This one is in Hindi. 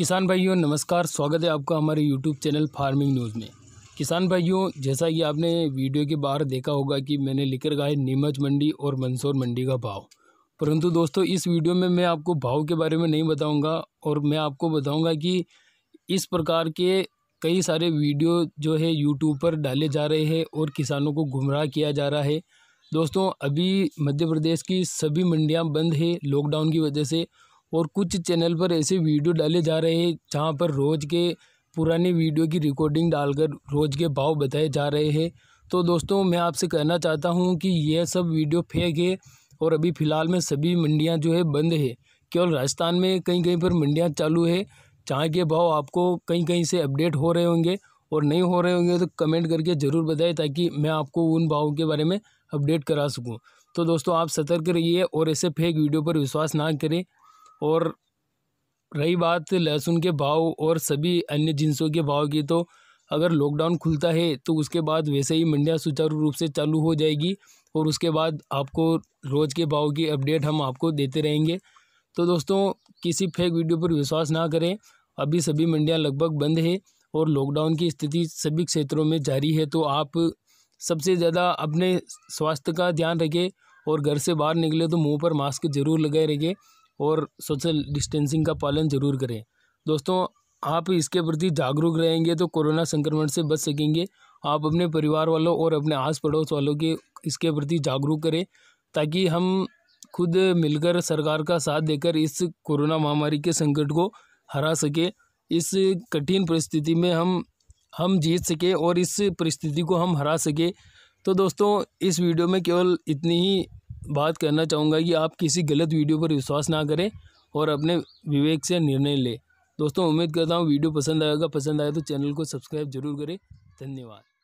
किसान भाइयों नमस्कार स्वागत है आपका हमारे यूट्यूब चैनल फार्मिंग न्यूज़ में किसान भाइयों जैसा कि आपने वीडियो के बाहर देखा होगा कि मैंने लेकर गए नीमच मंडी और मंदसौर मंडी का भाव परंतु दोस्तों इस वीडियो में मैं आपको भाव के बारे में नहीं बताऊंगा और मैं आपको बताऊंगा कि इस प्रकार के कई सारे वीडियो जो है यूट्यूब पर डाले जा रहे हैं और किसानों को गुमराह किया जा रहा है दोस्तों अभी मध्य प्रदेश की सभी मंडियाँ बंद है लॉकडाउन की वजह से और कुछ चैनल पर ऐसे वीडियो डाले जा रहे हैं जहाँ पर रोज़ के पुराने वीडियो की रिकॉर्डिंग डालकर रोज़ के भाव बताए जा रहे हैं तो दोस्तों मैं आपसे कहना चाहता हूँ कि यह सब वीडियो फेक है और अभी फ़िलहाल में सभी मंडियाँ जो है बंद है केवल राजस्थान में कहीं कहीं पर मंडियाँ चालू है जहाँ के भाव आपको कहीं कहीं से अपडेट हो रहे होंगे और नहीं हो रहे होंगे तो कमेंट करके ज़रूर बताएं ताकि मैं आपको उन भावों के बारे में अपडेट करा सकूं तो दोस्तों आप सतर्क रहिए और ऐसे फेक वीडियो पर विश्वास ना करें और रही बात लहसुन के भाव और सभी अन्य जिनसों के भाव की तो अगर लॉकडाउन खुलता है तो उसके बाद वैसे ही मंडियाँ सुचारू रूप से चालू हो जाएगी और उसके बाद आपको रोज़ के भाव की अपडेट हम आपको देते रहेंगे तो दोस्तों किसी फेक वीडियो पर विश्वास ना करें अभी सभी मंडियाँ लगभग बंद है और लॉकडाउन की स्थिति सभी क्षेत्रों में जारी है तो आप सबसे ज़्यादा अपने स्वास्थ्य का ध्यान रखें और घर से बाहर निकले तो मुंह पर मास्क जरूर लगाए रखें और सोशल डिस्टेंसिंग का पालन ज़रूर करें दोस्तों आप इसके प्रति जागरूक रहेंगे तो कोरोना संक्रमण से बच सकेंगे आप अपने परिवार वालों और अपने आस पड़ोस वालों के इसके प्रति जागरूक करें ताकि हम खुद मिलकर सरकार का साथ देकर इस कोरोना महामारी के संकट को हरा सके इस कठिन परिस्थिति में हम हम जीत सके और इस परिस्थिति को हम हरा सके तो दोस्तों इस वीडियो में केवल इतनी ही बात करना चाहूँगा कि आप किसी गलत वीडियो पर विश्वास ना करें और अपने विवेक से निर्णय लें दोस्तों उम्मीद करता हूँ वीडियो पसंद आएगा पसंद आए तो चैनल को सब्सक्राइब जरूर करें धन्यवाद